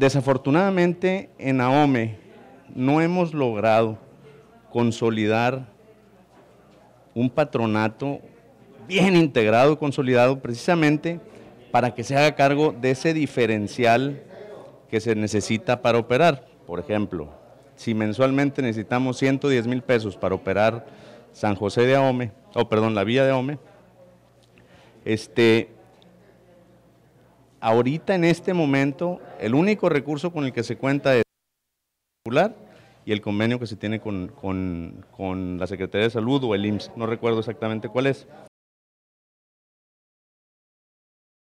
Desafortunadamente en AOME no hemos logrado consolidar un patronato bien integrado, consolidado, precisamente para que se haga cargo de ese diferencial que se necesita para operar. Por ejemplo, si mensualmente necesitamos 110 mil pesos para operar San José de AOME, o perdón, la vía de AOME, este, Ahorita en este momento, el único recurso con el que se cuenta es el y el convenio que se tiene con, con la Secretaría de Salud o el IMSS, no recuerdo exactamente cuál es.